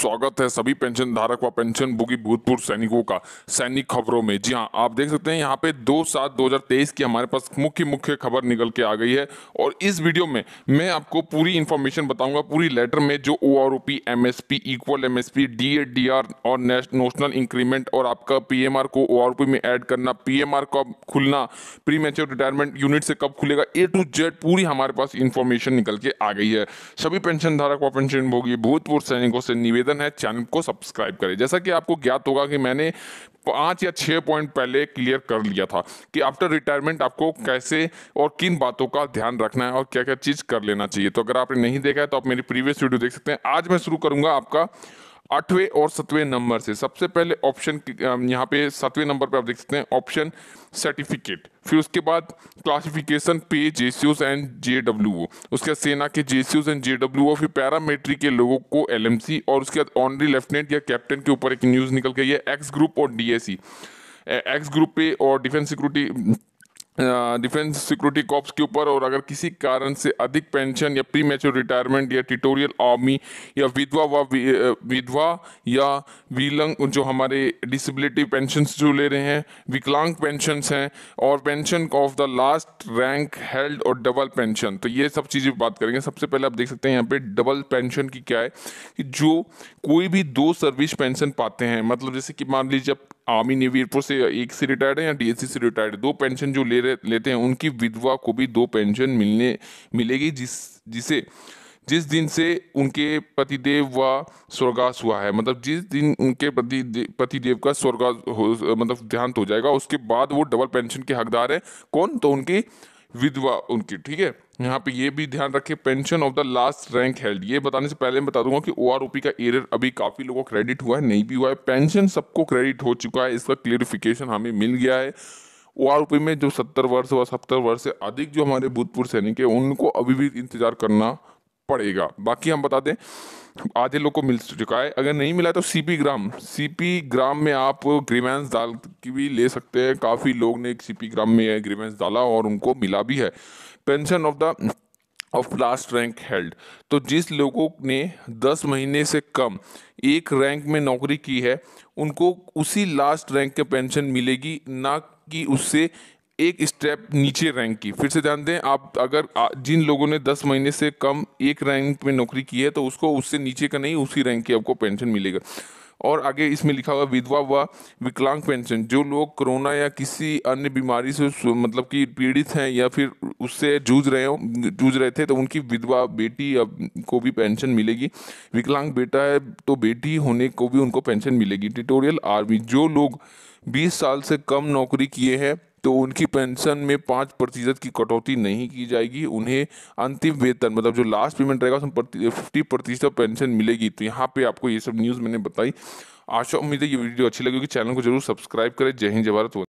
स्वागत है सभी पेंशन धारक व पेंशन भोगी भूतपूर्व सैनिकों का सैनिक खबरों में जी हाँ आप देख सकते हैं यहाँ पे दो सात दो हजार तेईस की हमारे पास मुख्य मुख्य खबर निकल के आ गई है और इस वीडियो में मैं आपको पूरी इन्फॉर्मेशन बताऊंगा पूरी लेटर में जो O R O P M S P equal M S P D A D R और नेशनल इंक्रीमेंट और आपका पी एम आर को ओ आर पी में एड करना पी एम आर कब खुलना प्री मेच्योर रिटायरमेंट यूनिट से कब खुलेगा ए टू जेड पूरी हमारे पास इन्फॉर्मेशन निकल के आ गई है सभी पेंशन धारक व पेंशन भोगी भूतपूर्व सैनिकों से निवेदन निवेदन है चैनल को सब्सक्राइब करें जैसा कि आपको ज्ञात होगा कि मैंने पांच या छह पॉइंट पहले क्लियर कर लिया था कि आफ्टर रिटायरमेंट आपको कैसे और किन बातों का ध्यान रखना है और क्या क्या चीज़ कर लेना चाहिए तो अगर आपने नहीं देखा है तो आप मेरी प्रीवियस वीडियो देख सकते हैं आज मैं शुरू करूंगा आपका आठवें और सतवें नंबर से सबसे पहले ऑप्शन यहाँ पे सातवें नंबर पे आप देख सकते हैं ऑप्शन सर्टिफिकेट फिर उसके बाद क्लासिफिकेशन पे जे एंड जे उसके बाद सेना के जे एंड जे फिर पैरामिलिट्री के लोगों को एल और उसके बाद ऑनरी लेफ्टिनेंट या कैप्टन के ऊपर एक न्यूज़ निकल गई है एक्स ग्रुप और डी एक्स ग्रुप पे और defence security defence security corps के ऊपर और अगर किसी कारण से अधिक पेंशन या प्री मेच्योर रिटायरमेंट या टिटोरियल आर्मी या विधवा व विधवा या विलंग जो हमारे डिसेबिलिटी पेंशन जो ले रहे हैं विकलांग पेंशन हैं और pension of the last rank held और डबल पेंशन तो ये सब चीज़ें बात करेंगे सबसे पहले आप देख सकते हैं यहाँ पे डबल पेंशन की क्या है कि जो कोई भी दो सर्विस पेंशन पाते हैं मतलब जैसे कि मान लीजिए आर्मी एयरफोर्स से एक से रिटायर्ड है या डीएससी से रिटायर्ड दो पेंशन जो ले रहे लेते हैं उनकी विधवा को भी दो पेंशन मिलने मिलेगी जिस जिसे जिस दिन से उनके पतिदेव व स्वर्गास हुआ है मतलब जिस दिन उनके पति पतिदेव का स्वर्गास मतलब देहांत हो जाएगा उसके बाद वो डबल पेंशन के हकदार हैं कौन तो उनकी विधवा उनकी ठीक है यहाँ पे ये भी ध्यान रखें pension of the last rank held ये बताने से पहले मैं बता दूंगा कि ओ आर ओ पी का एरर अभी काफ़ी लोगों को क्रेडिट हुआ है नहीं भी हुआ है पेंशन सबको क्रेडिट हो चुका है इसका क्लियरिफिकेशन हमें मिल गया है ओ आर पी में जो सत्तर वर्ष व सत्तर वर्ष से अधिक जो हमारे भूतपूर्व सैनिक है उनको अभी भी इंतजार करना पड़ेगा बाकी हम बता दें आधे लोग को मिल चुका है अगर नहीं मिला तो सी पी ग्राम सी पी ग्राम में आप ग्रीवेंस डाल की भी ले सकते हैं काफ़ी लोग ने सी पी ग्राम में ग्रीवेंस डाला और उनको मिला भी है pension of the of last rank held तो जिस लोगों ने 10 महीने से कम एक रैंक में नौकरी की है उनको उसी लास्ट रैंक के पेंशन मिलेगी ना कि उससे एक स्टेप नीचे रैंक की फिर से ध्यान दें आप अगर जिन लोगों ने दस महीने से कम एक रैंक में नौकरी की है तो उसको उससे नीचे का नहीं उसी रैंक की आपको पेंशन मिलेगा और आगे इसमें लिखा हुआ विधवा व विकलांग पेंशन जो लोग कोरोना या किसी अन्य बीमारी से मतलब कि पीड़ित हैं या फिर उससे जूझ रहे हो जूझ रहे थे तो उनकी विधवा बेटी को भी पेंशन मिलेगी विकलांग बेटा है तो बेटी होने को भी उनको पेंशन मिलेगी ट्यूटोरियल आर्मी जो लोग 20 साल से कम नौकरी किए हैं तो उनकी पेंशन में पाँच प्रतिशत की कटौती नहीं की जाएगी उन्हें अंतिम वेतन मतलब जो लास्ट पेमेंट रहेगा उसमें फिफ्टी प्रतिशत पेंशन मिलेगी तो यहाँ पे आपको ये सब न्यूज़ मैंने बताई आशा उम्मीद है ये वीडियो अच्छी लगी चैनल को जरूर सब्सक्राइब करें जय हिंद जय भारत